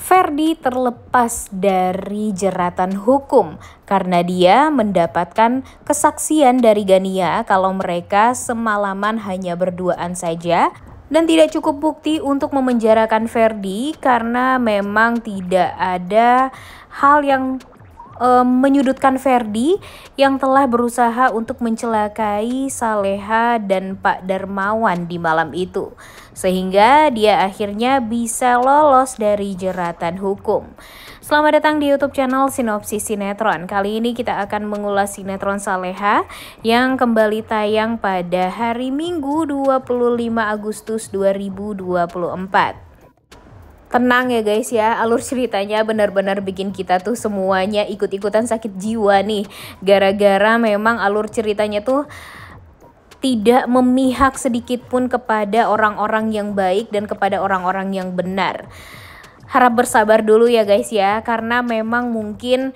Ferdi terlepas dari jeratan hukum karena dia mendapatkan kesaksian dari Gania kalau mereka semalaman hanya berduaan saja dan tidak cukup bukti untuk memenjarakan Ferdi karena memang tidak ada hal yang e, menyudutkan Ferdi yang telah berusaha untuk mencelakai Saleha dan Pak Darmawan di malam itu sehingga dia akhirnya bisa lolos dari jeratan hukum. Selamat datang di YouTube channel Sinopsis Sinetron. Kali ini kita akan mengulas sinetron Saleha yang kembali tayang pada hari Minggu 25 Agustus 2024 tenang ya guys ya alur ceritanya benar-benar bikin kita tuh semuanya ikut-ikutan sakit jiwa nih gara-gara memang alur ceritanya tuh tidak memihak sedikit pun kepada orang-orang yang baik dan kepada orang-orang yang benar. Harap bersabar dulu ya guys ya, karena memang mungkin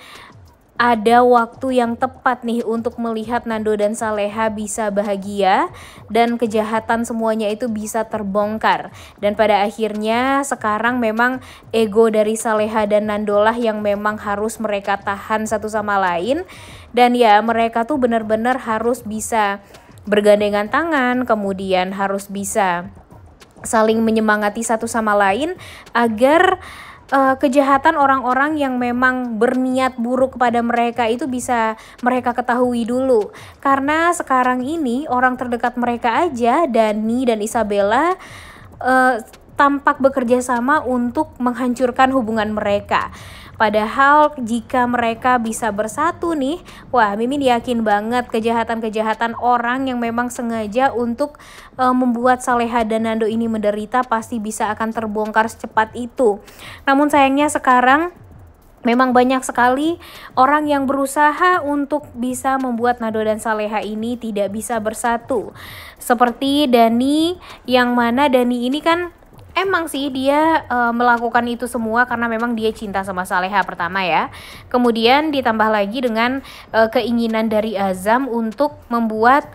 ada waktu yang tepat nih untuk melihat Nando dan Saleha bisa bahagia dan kejahatan semuanya itu bisa terbongkar. Dan pada akhirnya sekarang memang ego dari Saleha dan Nandola yang memang harus mereka tahan satu sama lain. Dan ya mereka tuh benar-benar harus bisa bergandengan tangan, kemudian harus bisa saling menyemangati satu sama lain agar uh, kejahatan orang-orang yang memang berniat buruk kepada mereka itu bisa mereka ketahui dulu. Karena sekarang ini orang terdekat mereka aja, Dani dan Isabella uh, tampak bekerja sama untuk menghancurkan hubungan mereka. Padahal jika mereka bisa bersatu nih, wah Mimin yakin banget kejahatan-kejahatan orang yang memang sengaja untuk e, membuat Saleha dan Nando ini menderita pasti bisa akan terbongkar secepat itu. Namun sayangnya sekarang Memang banyak sekali orang yang berusaha untuk bisa membuat Nado dan Saleha ini tidak bisa bersatu. Seperti Dani yang mana Dani ini kan emang sih dia uh, melakukan itu semua karena memang dia cinta sama Saleha pertama ya. Kemudian ditambah lagi dengan uh, keinginan dari Azam untuk membuat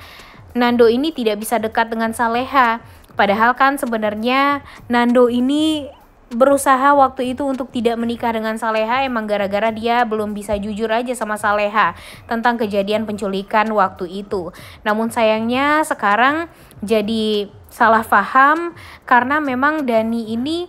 Nando ini tidak bisa dekat dengan Saleha. Padahal kan sebenarnya Nando ini berusaha waktu itu untuk tidak menikah dengan Saleha emang gara-gara dia belum bisa jujur aja sama Saleha tentang kejadian penculikan waktu itu. Namun sayangnya sekarang jadi salah paham karena memang Dani ini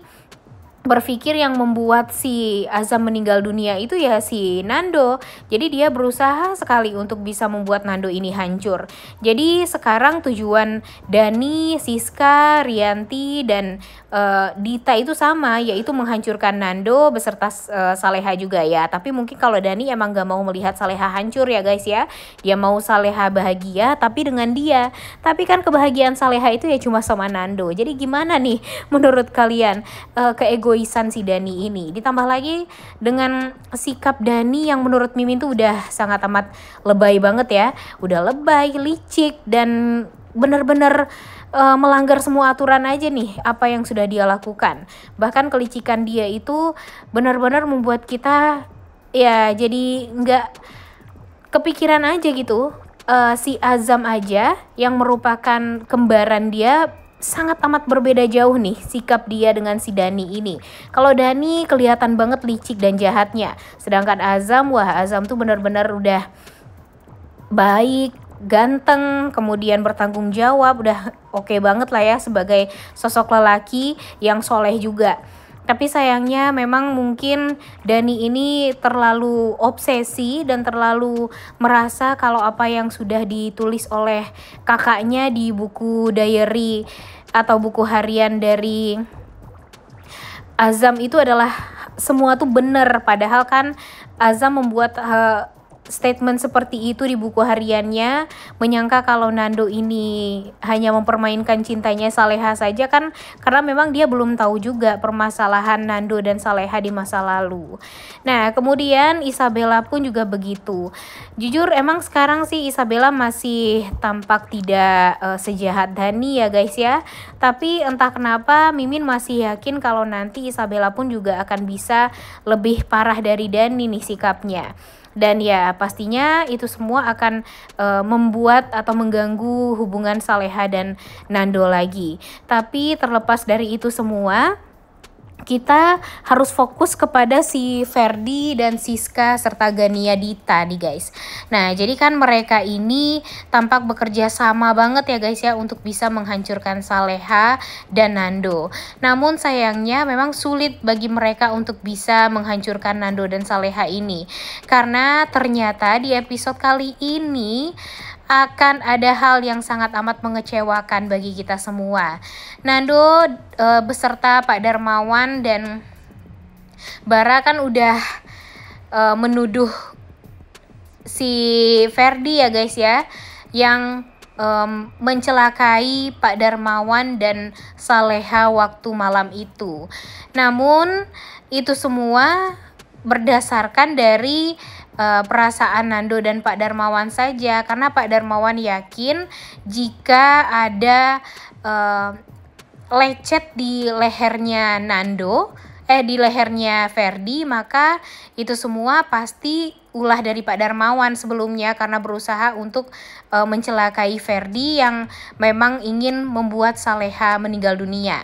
berpikir yang membuat si Azam meninggal dunia itu ya si Nando. Jadi dia berusaha sekali untuk bisa membuat Nando ini hancur. Jadi sekarang tujuan Dani, Siska, Rianti dan uh, Dita itu sama yaitu menghancurkan Nando beserta uh, Saleha juga ya. Tapi mungkin kalau Dani emang gak mau melihat Saleha hancur ya guys ya. Dia mau Saleha bahagia tapi dengan dia. Tapi kan kebahagiaan Saleha itu ya cuma sama Nando. Jadi gimana nih menurut kalian uh, eh, ego egoisan si Dani ini. Ditambah lagi dengan sikap Dani yang menurut Mimin tuh udah sangat amat lebay banget ya. Udah lebay, licik dan bener-bener uh, melanggar semua aturan aja nih apa yang sudah dia lakukan. Bahkan kelicikan dia itu benar-benar membuat kita ya jadi nggak kepikiran aja gitu. Uh, si Azam aja yang merupakan kembaran dia sangat amat berbeda jauh nih sikap dia dengan si Dani ini. Kalau Dani kelihatan banget licik dan jahatnya, sedangkan Azam wah Azam tuh benar-benar udah baik, ganteng, kemudian bertanggung jawab, udah oke okay banget lah ya sebagai sosok lelaki yang soleh juga. Tapi sayangnya memang mungkin Dani ini terlalu obsesi dan terlalu merasa kalau apa yang sudah ditulis oleh kakaknya di buku diary atau buku harian dari Azam itu adalah semua tuh benar padahal kan Azam membuat eh, statement seperti itu di buku hariannya menyangka kalau Nando ini hanya mempermainkan cintanya Saleha saja kan karena memang dia belum tahu juga permasalahan Nando dan Saleha di masa lalu. Nah, kemudian Isabella pun juga begitu. Jujur emang sekarang sih Isabella masih tampak tidak uh, sejahat Dani ya guys ya. Tapi entah kenapa Mimin masih yakin kalau nanti Isabella pun juga akan bisa lebih parah dari Dani nih sikapnya dan ya pastinya itu semua akan uh, membuat atau mengganggu hubungan Saleha dan Nando lagi. Tapi terlepas dari itu semua, kita harus fokus kepada si Ferdi dan Siska serta Gania Dita nih guys. Nah, jadi kan mereka ini tampak bekerja sama banget ya guys ya untuk bisa menghancurkan Saleha dan Nando. Namun sayangnya memang sulit bagi mereka untuk bisa menghancurkan Nando dan Saleha ini. Karena ternyata di episode kali ini akan ada hal yang sangat amat mengecewakan bagi kita semua. Nando e, beserta Pak Darmawan dan Bara kan udah e, menuduh si Ferdi ya guys ya yang um, mencelakai Pak Darmawan dan Saleha waktu malam itu. Namun itu semua berdasarkan dari uh, perasaan Nando dan Pak Darmawan saja karena Pak Darmawan yakin jika ada uh, lecet di lehernya Nando eh di lehernya Ferdi maka itu semua pasti ulah dari Pak Darmawan sebelumnya karena berusaha untuk uh, mencelakai Ferdi yang memang ingin membuat Saleha meninggal dunia.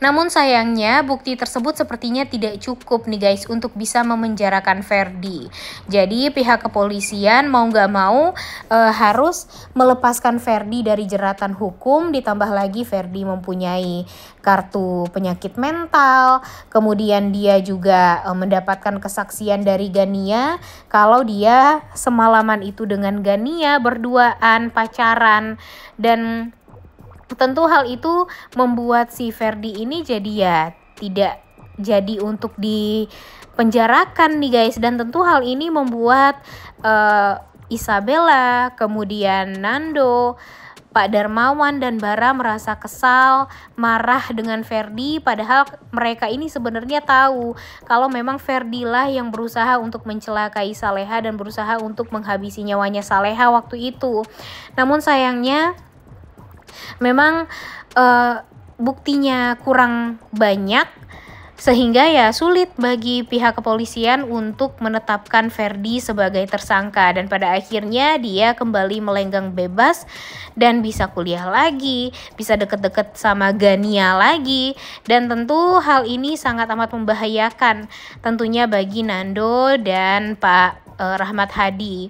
Namun sayangnya bukti tersebut sepertinya tidak cukup nih guys untuk bisa memenjarakan Ferdi. Jadi pihak kepolisian mau gak mau e, harus melepaskan Ferdi dari jeratan hukum ditambah lagi Ferdi mempunyai kartu penyakit mental. Kemudian dia juga e, mendapatkan kesaksian dari Gania kalau dia semalaman itu dengan Gania berduaan pacaran dan tentu hal itu membuat si Ferdi ini jadi ya tidak jadi untuk dipenjarakan nih guys dan tentu hal ini membuat uh, Isabella kemudian Nando Pak Darmawan dan Bara merasa kesal, marah dengan Ferdi padahal mereka ini sebenarnya tahu kalau memang Ferdi lah yang berusaha untuk mencelakai Saleha dan berusaha untuk menghabisi nyawanya Saleha waktu itu. Namun sayangnya memang uh, buktinya kurang banyak sehingga ya sulit bagi pihak kepolisian untuk menetapkan Ferdi sebagai tersangka dan pada akhirnya dia kembali melenggang bebas dan bisa kuliah lagi, bisa deket-deket sama Gania lagi dan tentu hal ini sangat amat membahayakan tentunya bagi Nando dan Pak eh, Rahmat Hadi.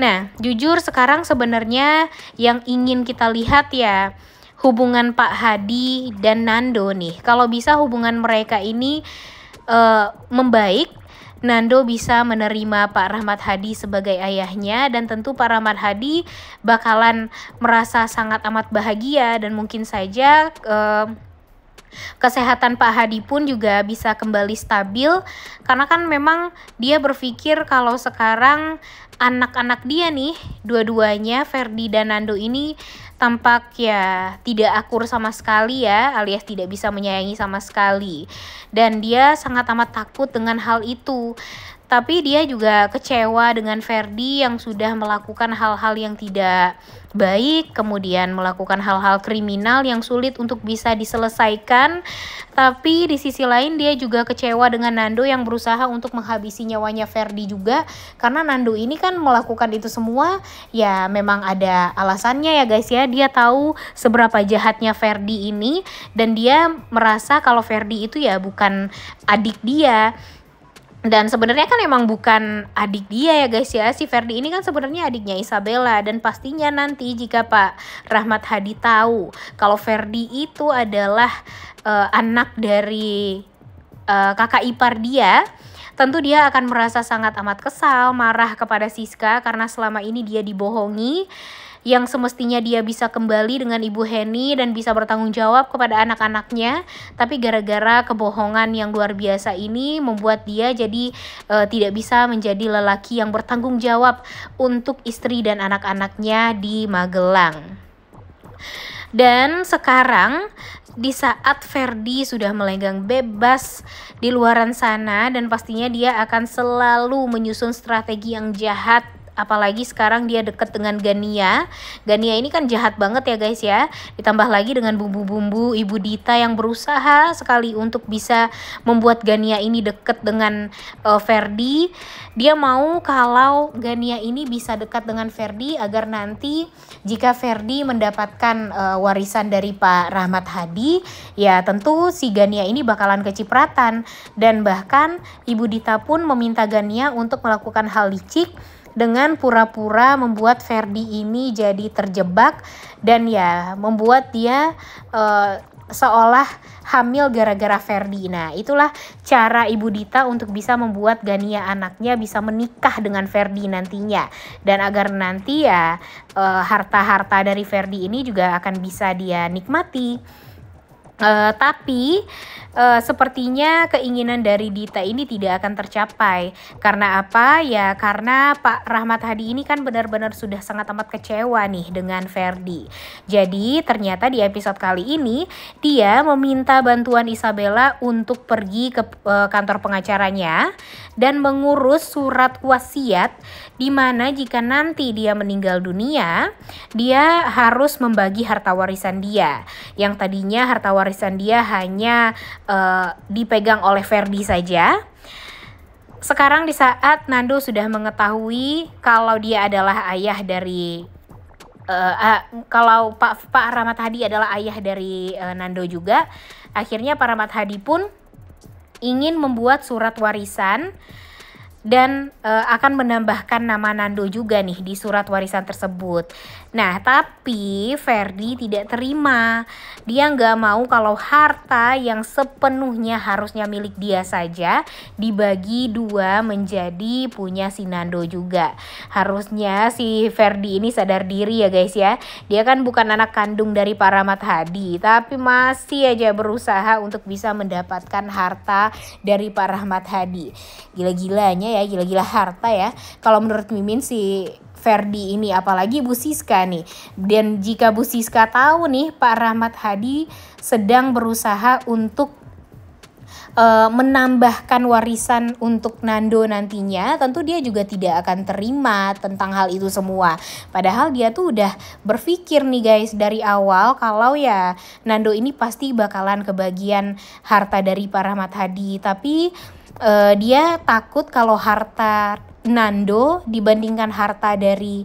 Nah, jujur sekarang sebenarnya yang ingin kita lihat ya hubungan Pak Hadi dan Nando nih. Kalau bisa hubungan mereka ini uh, membaik, Nando bisa menerima Pak Rahmat Hadi sebagai ayahnya dan tentu Pak Rahmat Hadi bakalan merasa sangat amat bahagia dan mungkin saja uh, Kesehatan Pak Hadi pun juga bisa kembali stabil karena kan memang dia berpikir kalau sekarang anak-anak dia nih, dua-duanya Ferdi dan Nando ini tampak ya tidak akur sama sekali ya, alias tidak bisa menyayangi sama sekali. Dan dia sangat amat takut dengan hal itu tapi dia juga kecewa dengan Ferdi yang sudah melakukan hal-hal yang tidak baik, kemudian melakukan hal-hal kriminal yang sulit untuk bisa diselesaikan. Tapi di sisi lain dia juga kecewa dengan Nando yang berusaha untuk menghabisi nyawanya Ferdi juga karena Nando ini kan melakukan itu semua ya memang ada alasannya ya guys ya. Dia tahu seberapa jahatnya Ferdi ini dan dia merasa kalau Ferdi itu ya bukan adik dia dan sebenarnya kan emang bukan adik dia ya guys ya si Ferdi ini kan sebenarnya adiknya Isabella dan pastinya nanti jika Pak Rahmat Hadi tahu kalau Ferdi itu adalah uh, anak dari uh, kakak ipar dia Tentu dia akan merasa sangat amat kesal, marah kepada Siska karena selama ini dia dibohongi yang semestinya dia bisa kembali dengan Ibu Henny dan bisa bertanggung jawab kepada anak-anaknya, tapi gara-gara kebohongan yang luar biasa ini membuat dia jadi uh, tidak bisa menjadi lelaki yang bertanggung jawab untuk istri dan anak-anaknya di Magelang. Dan sekarang di saat Ferdi sudah melenggang bebas di luaran sana dan pastinya dia akan selalu menyusun strategi yang jahat apalagi sekarang dia deket dengan Gania. Gania ini kan jahat banget ya guys ya. Ditambah lagi dengan bumbu-bumbu Ibu Dita yang berusaha sekali untuk bisa membuat Gania ini deket dengan uh, Ferdi. Dia mau kalau Gania ini bisa dekat dengan Ferdi agar nanti jika Ferdi mendapatkan uh, warisan dari Pak Rahmat Hadi, ya tentu si Gania ini bakalan kecipratan dan bahkan Ibu Dita pun meminta Gania untuk melakukan hal licik dengan pura-pura membuat Ferdi ini jadi terjebak dan ya membuat dia uh, seolah hamil gara-gara Ferdi. Nah, itulah cara Ibu Dita untuk bisa membuat Gania anaknya bisa menikah dengan Ferdi nantinya. Dan agar nanti ya eh, harta-harta dari Ferdi ini juga akan bisa dia nikmati. Uh, tapi uh, sepertinya keinginan dari Dita ini tidak akan tercapai. Karena apa? Ya karena Pak Rahmat Hadi ini kan benar-benar sudah sangat amat kecewa nih dengan Ferdi. Jadi ternyata di episode kali ini dia meminta bantuan Isabella untuk pergi ke uh, kantor pengacaranya dan mengurus surat wasiat di mana jika nanti dia meninggal dunia, dia harus membagi harta warisan dia. Yang tadinya harta warisan dia hanya Eh, dipegang oleh Verdi saja. Sekarang di saat Nando sudah mengetahui kalau dia adalah ayah dari uh, uh, kalau Pak Pak Rahmat Hadi adalah ayah dari uh, Nando juga, akhirnya Pak Rahmat Hadi pun ingin membuat surat warisan dan uh, akan menambahkan nama Nando juga nih di surat warisan tersebut. Nah, tapi Ferdi tidak terima. Dia nggak mau kalau harta yang sepenuhnya harusnya milik dia saja dibagi dua menjadi punya si Nando juga. Harusnya si Ferdi ini sadar diri ya guys ya. Dia kan bukan anak kandung dari para Rahmat Hadi, tapi masih aja berusaha untuk bisa mendapatkan harta dari Pak Rahmat Hadi. Gila-gilanya ya, gila-gila harta ya. Kalau menurut Mimin sih Ferdi ini apalagi Bu Siska nih dan jika Bu Siska tahu nih Pak Rahmat Hadi sedang berusaha untuk eh, menambahkan warisan untuk Nando nantinya, tentu dia juga tidak akan terima tentang hal itu semua. Padahal dia tuh udah berpikir nih guys dari awal kalau ya Nando ini pasti bakalan kebagian harta dari Pak Rahmat Hadi, tapi uh, dia takut kalau harta Nando dibandingkan harta dari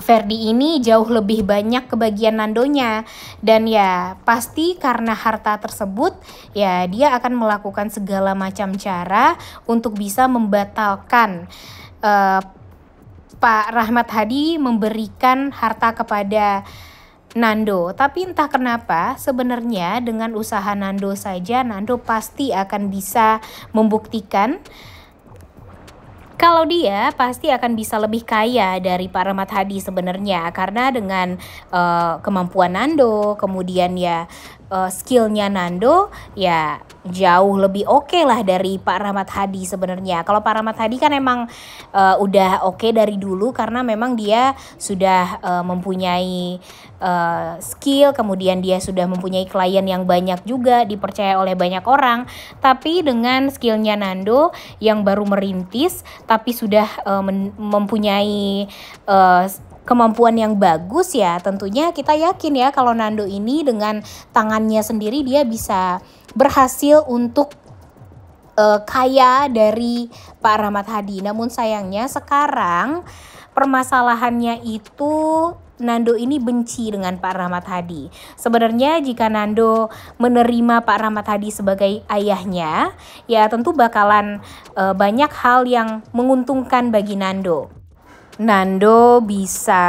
Ferdi ini jauh lebih banyak kebagian Nandonya dan ya pasti karena harta tersebut ya dia akan melakukan segala macam cara untuk bisa membatalkan uh, Pak Rahmat Hadi memberikan harta kepada Nando. Tapi entah kenapa sebenarnya dengan usaha Nando saja Nando pasti akan bisa membuktikan kalau dia pasti akan bisa lebih kaya dari Pak Rahmat sebenarnya karena dengan uh, kemampuan Nando, kemudian ya uh, skillnya Nando ya jauh lebih oke okay lah dari Pak Rahmat Hadi sebenarnya. Kalau Pak Rahmat Hadi kan emang uh, udah oke okay dari dulu karena memang dia sudah uh, mempunyai uh, skill, kemudian dia sudah mempunyai klien yang banyak juga dipercaya oleh banyak orang. Tapi dengan skillnya Nando yang baru merintis, tapi sudah uh, mempunyai uh, kemampuan yang bagus ya tentunya kita yakin ya kalau Nando ini dengan tangannya sendiri dia bisa berhasil untuk uh, kaya dari Pak Rahmat Hadi. Namun sayangnya sekarang permasalahannya itu Nando ini benci dengan Pak Rahmat Hadi. Sebenarnya jika Nando menerima Pak Rahmat Hadi sebagai ayahnya, ya tentu bakalan e, banyak hal yang menguntungkan bagi Nando. Nando bisa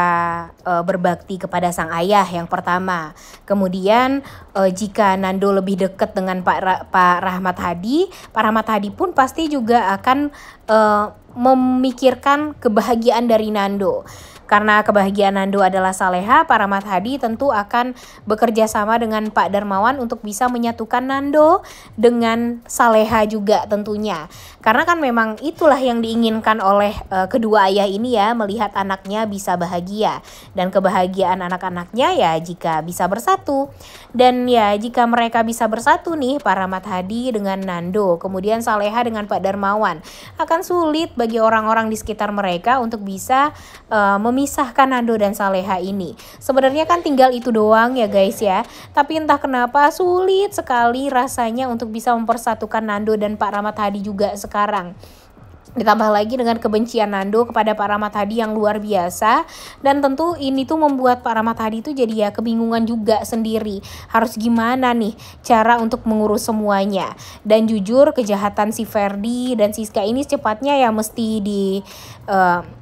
uh, berbakti kepada sang ayah yang pertama. Kemudian uh, jika Nando lebih dekat dengan Pak Ra Pak Rahmat Hadi, Pak Rahmat Hadi pun pasti juga akan uh, memikirkan kebahagiaan dari Nando. Karena kebahagiaan Nando adalah Saleha, para Hadi tentu akan bekerja sama dengan Pak Darmawan untuk bisa menyatukan Nando dengan Saleha juga tentunya. Karena kan memang itulah yang diinginkan oleh uh, kedua ayah ini ya, melihat anaknya bisa bahagia. Dan kebahagiaan anak-anaknya ya jika bisa bersatu. Dan ya jika mereka bisa bersatu nih para Hadi dengan Nando, kemudian Saleha dengan Pak Darmawan, akan sulit bagi orang-orang di sekitar mereka untuk bisa uh, eh, memiliki memisahkan Nando dan Saleha ini. Sebenarnya kan tinggal itu doang ya guys ya. Tapi entah kenapa sulit sekali rasanya untuk bisa mempersatukan Nando dan Pak Ramat Hadi juga sekarang. Ditambah lagi dengan kebencian Nando kepada Pak Ramat Hadi yang luar biasa Dan tentu ini tuh membuat Pak Ramat Hadi tuh jadi ya kebingungan juga sendiri Harus gimana nih cara untuk mengurus semuanya Dan jujur kejahatan si Ferdi dan Siska ini secepatnya ya mesti di... Uh,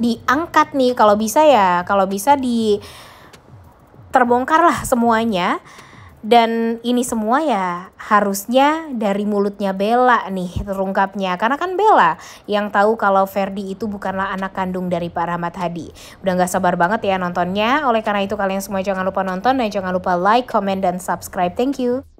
diangkat nih kalau bisa ya kalau bisa di terbongkar lah semuanya dan ini semua ya harusnya dari mulutnya Bella nih terungkapnya karena kan Bella yang tahu kalau Ferdi itu bukanlah anak kandung dari Pak Rahmat Hadi udah nggak sabar banget ya nontonnya oleh karena itu kalian semua jangan lupa nonton dan jangan lupa like comment dan subscribe thank you